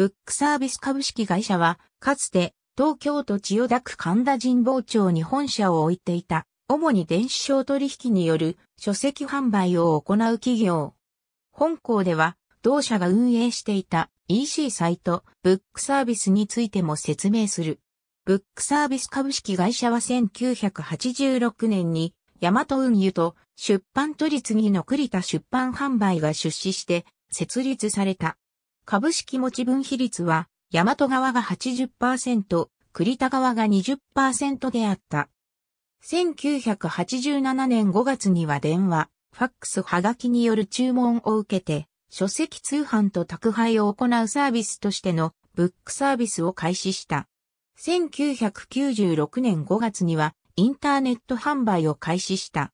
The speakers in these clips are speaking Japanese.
ブックサービス株式会社は、かつて東京都千代田区神田神保町に本社を置いていた、主に電子商取引による書籍販売を行う企業。本校では、同社が運営していた EC サイト、ブックサービスについても説明する。ブックサービス株式会社は1986年に、ヤマト運輸と出版都立の栗田出版販売が出資して設立された。株式持ち分比率は、大和側が80%、栗田側が20%であった。1987年5月には電話、ファックスはがきによる注文を受けて、書籍通販と宅配を行うサービスとしてのブックサービスを開始した。1996年5月にはインターネット販売を開始した。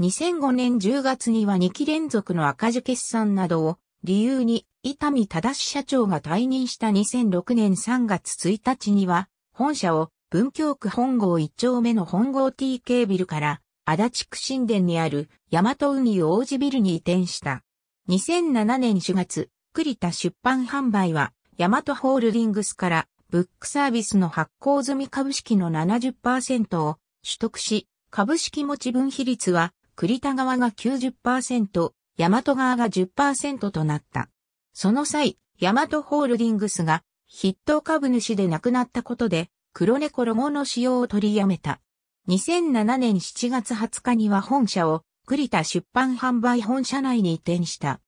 2005年10月には2期連続の赤字決算などを理由に、伊丹忠社長が退任した2006年3月1日には、本社を文京区本郷1丁目の本郷 TK ビルから、足立区神殿にある大和海王子ビルに移転した。2007年4月、栗田出版販売は、大和ホールディングスから、ブックサービスの発行済み株式の70%を取得し、株式持ち分比率は、栗田側が90%、大和側が10%となった。その際、大和ホールディングスが筆頭株主で亡くなったことで、黒猫ロゴの使用を取りやめた。2007年7月20日には本社を栗田出版販売本社内に移転した。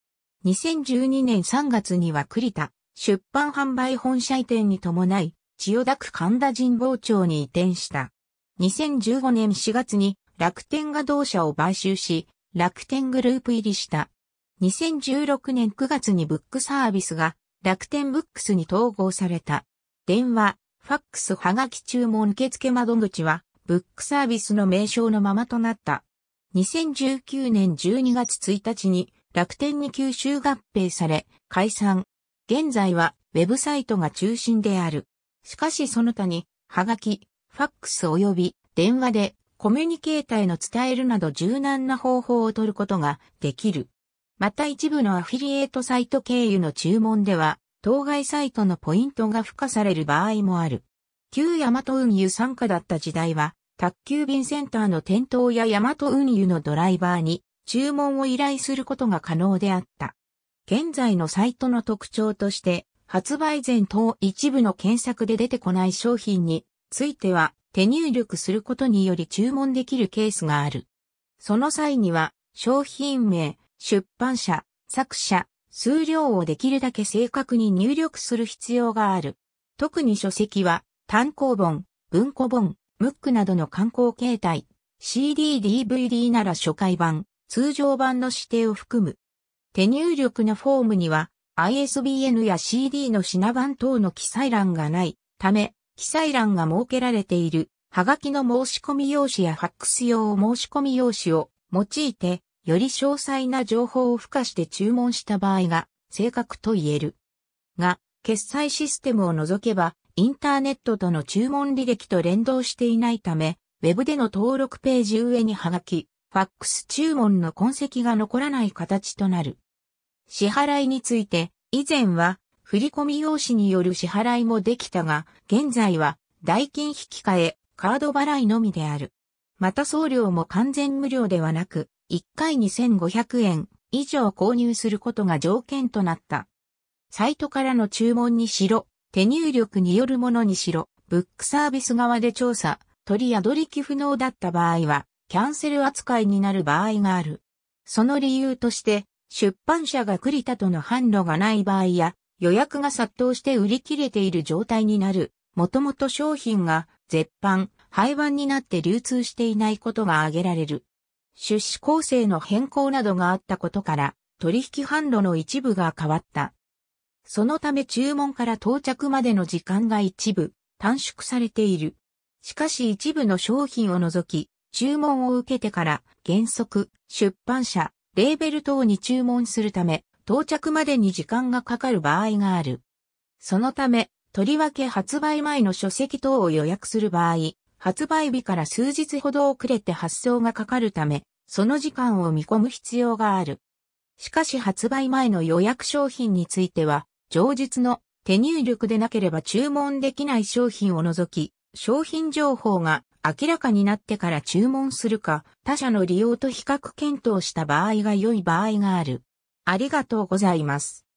2012年3月には栗田出版販売本社移転に伴い、千代田区神田神保町に移転した。2015年4月に楽天が同社を買収し、楽天グループ入りした。2016年9月にブックサービスが楽天ブックスに統合された。電話、ファックス、はがき注文受付窓口はブックサービスの名称のままとなった。2019年12月1日に楽天に吸収合併され解散。現在はウェブサイトが中心である。しかしその他に、はがき、ファックス及び電話でコミュニケーターへの伝えるなど柔軟な方法を取ることができる。また一部のアフィリエイトサイト経由の注文では、当該サイトのポイントが付加される場合もある。旧ヤマト運輸参加だった時代は、宅急便センターの店頭やヤマト運輸のドライバーに注文を依頼することが可能であった。現在のサイトの特徴として、発売前等一部の検索で出てこない商品については、手入力することにより注文できるケースがある。その際には、商品名、出版社、作者、数量をできるだけ正確に入力する必要がある。特に書籍は、単行本、文庫本、ムックなどの観光形態、CD、DVD なら初回版、通常版の指定を含む。手入力のフォームには、ISBN や CD の品番等の記載欄がないため、記載欄が設けられている、はがきの申し込み用紙やファックス用申し込み用紙を用いて、より詳細な情報を付加して注文した場合が正確と言える。が、決済システムを除けば、インターネットとの注文履歴と連動していないため、ウェブでの登録ページ上にはがき、ファックス注文の痕跡が残らない形となる。支払いについて、以前は振込用紙による支払いもできたが、現在は代金引き換え、カード払いのみである。また送料も完全無料ではなく、1回2500円以上購入することが条件となった。サイトからの注文にしろ、手入力によるものにしろ、ブックサービス側で調査、取り宿り寄付能だった場合は、キャンセル扱いになる場合がある。その理由として、出版社が栗田との販路がない場合や、予約が殺到して売り切れている状態になる、もともと商品が絶版、廃盤になって流通していないことが挙げられる。出資構成の変更などがあったことから、取引販路の一部が変わった。そのため注文から到着までの時間が一部短縮されている。しかし一部の商品を除き、注文を受けてから原則、出版社、レーベル等に注文するため、到着までに時間がかかる場合がある。そのため、とりわけ発売前の書籍等を予約する場合、発売日から数日ほど遅れて発送がかかるため、その時間を見込む必要がある。しかし発売前の予約商品については、上述の手入力でなければ注文できない商品を除き、商品情報が明らかになってから注文するか、他社の利用と比較検討した場合が良い場合がある。ありがとうございます。